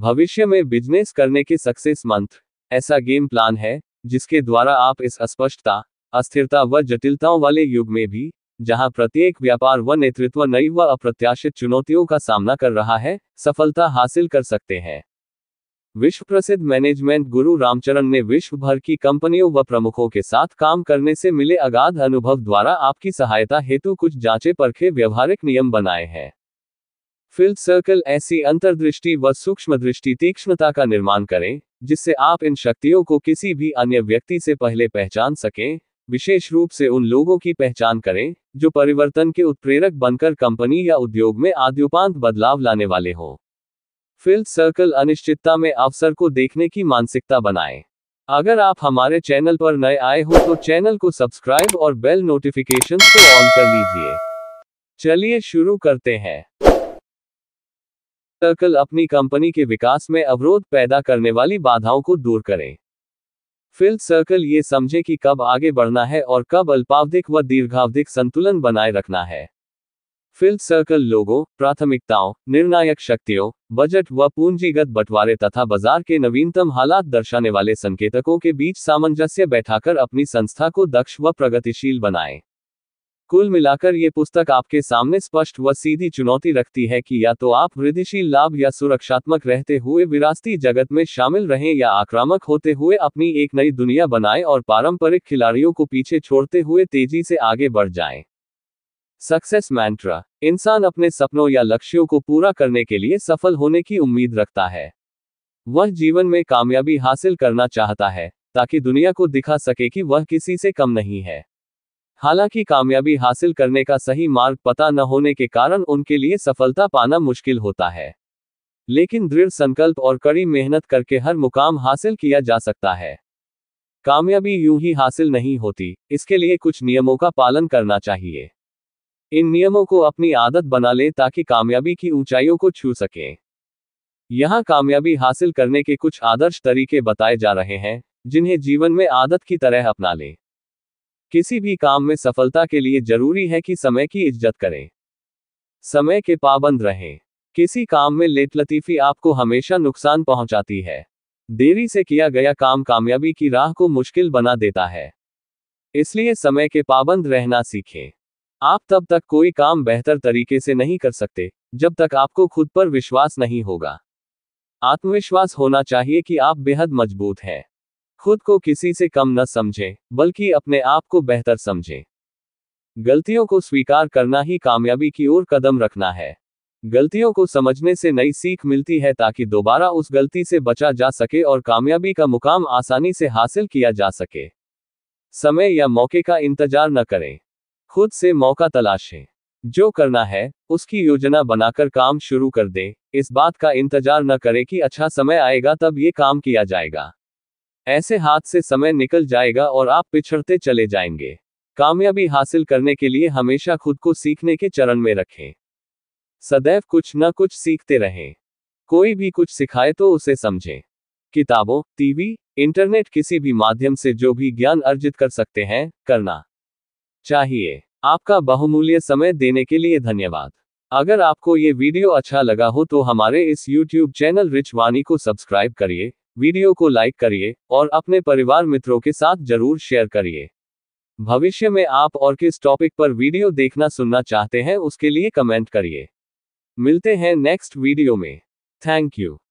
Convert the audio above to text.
भविष्य में बिजनेस करने के सक्सेस मंत्र ऐसा गेम प्लान है जिसके द्वारा आप इस अस्पष्टता अस्थिरता व जटिलताओं वाले युग में भी जहां प्रत्येक व्यापार व नेतृत्व नई व अप्रत्याशित चुनौतियों का सामना कर रहा है सफलता हासिल कर सकते हैं विश्व प्रसिद्ध मैनेजमेंट गुरु रामचरण ने विश्व भर की कंपनियों व प्रमुखों के साथ काम करने से मिले अगाध अनुभव द्वारा आपकी सहायता हेतु कुछ जांचे परखे व्यवहारिक नियम बनाए हैं फिल्ड सर्कल ऐसी अंतर्दृष्टि व सूक्ष्म दृष्टि तीक्ष्णता का निर्माण करें जिससे आप इन शक्तियों को किसी भी अन्य व्यक्ति से पहले पहचान सकें विशेष रूप से उन लोगों की पहचान करें जो परिवर्तन के उत्प्रेरक बनकर कंपनी या उद्योग में आद्युपांत बदलाव लाने वाले हों फिल्ड सर्कल अनिश्चितता में अवसर को देखने की मानसिकता बनाएं अगर आप हमारे चैनल पर नए आए हो तो चैनल को सब्सक्राइब और बेल नोटिफिकेशन को ऑन कर लीजिए चलिए शुरू करते हैं सर्कल अपनी कंपनी के विकास में अवरोध पैदा करने वाली बाधाओं को दूर करें फिल सर्कल ये समझे कि कब आगे बढ़ना है और कब अल्पावधिक व दीर्घावधिक संतुलन बनाए रखना है फिल सर्कल लोगों प्राथमिकताओं निर्णायक शक्तियों बजट व पूंजीगत बंटवारे तथा बाजार के नवीनतम हालात दर्शाने वाले संकेतकों के बीच सामंजस्य बैठाकर अपनी संस्था को दक्ष व प्रगतिशील बनाएं कुल मिलाकर ये पुस्तक आपके सामने स्पष्ट व सीधी चुनौती रखती है कि या तो आप वृद्धिशील लाभ या सुरक्षात्मक रहते हुए विरासती जगत में शामिल रहें या आक्रामक होते हुए अपनी एक नई दुनिया बनाएं और पारंपरिक खिलाड़ियों को पीछे छोड़ते हुए तेजी से आगे बढ़ जाए सक्सेस मैंट्रा इंसान अपने सपनों या लक्ष्यों को पूरा करने के लिए सफल होने की उम्मीद रखता है वह जीवन में कामयाबी हासिल करना चाहता है ताकि दुनिया को दिखा सके कि वह किसी से कम नहीं है हालांकि कामयाबी हासिल करने का सही मार्ग पता न होने के कारण उनके लिए सफलता पाना मुश्किल होता है लेकिन दृढ़ संकल्प और कड़ी मेहनत करके हर मुकाम हासिल किया जा सकता है कामयाबी यूं ही हासिल नहीं होती इसके लिए कुछ नियमों का पालन करना चाहिए इन नियमों को अपनी आदत बना लें ताकि कामयाबी की ऊंचाइयों को छू सकें यहाँ कामयाबी हासिल करने के कुछ आदर्श तरीके बताए जा रहे हैं जिन्हें जीवन में आदत की तरह अपना लें किसी भी काम में सफलता के लिए जरूरी है कि समय की इज्जत करें समय के पाबंद रहें किसी काम में लेट लतीफी आपको हमेशा नुकसान पहुंचाती है देरी से किया गया काम कामयाबी की राह को मुश्किल बना देता है इसलिए समय के पाबंद रहना सीखें आप तब तक कोई काम बेहतर तरीके से नहीं कर सकते जब तक आपको खुद पर विश्वास नहीं होगा आत्मविश्वास होना चाहिए कि आप बेहद मजबूत हैं खुद को किसी से कम न समझें बल्कि अपने आप को बेहतर समझें गलतियों को स्वीकार करना ही कामयाबी की ओर कदम रखना है गलतियों को समझने से नई सीख मिलती है ताकि दोबारा उस गलती से बचा जा सके और कामयाबी का मुकाम आसानी से हासिल किया जा सके समय या मौके का इंतजार न करें खुद से मौका तलाशें जो करना है उसकी योजना बनाकर काम शुरू कर दें इस बात का इंतजार न करें कि अच्छा समय आएगा तब ये काम किया जाएगा ऐसे हाथ से समय निकल जाएगा और आप पिछड़ते चले जाएंगे कामयाबी हासिल करने के लिए हमेशा खुद को सीखने के चरण में रखें सदैव कुछ न कुछ सीखते रहें कोई भी कुछ सिखाए तो उसे समझें किताबों टीवी इंटरनेट किसी भी माध्यम से जो भी ज्ञान अर्जित कर सकते हैं करना चाहिए आपका बहुमूल्य समय देने के लिए धन्यवाद अगर आपको ये वीडियो अच्छा लगा हो तो हमारे इस YouTube चैनल रिच वानी को सब्सक्राइब करिए वीडियो को लाइक करिए और अपने परिवार मित्रों के साथ जरूर शेयर करिए भविष्य में आप और किस टॉपिक पर वीडियो देखना सुनना चाहते हैं उसके लिए कमेंट करिए मिलते हैं नेक्स्ट वीडियो में थैंक यू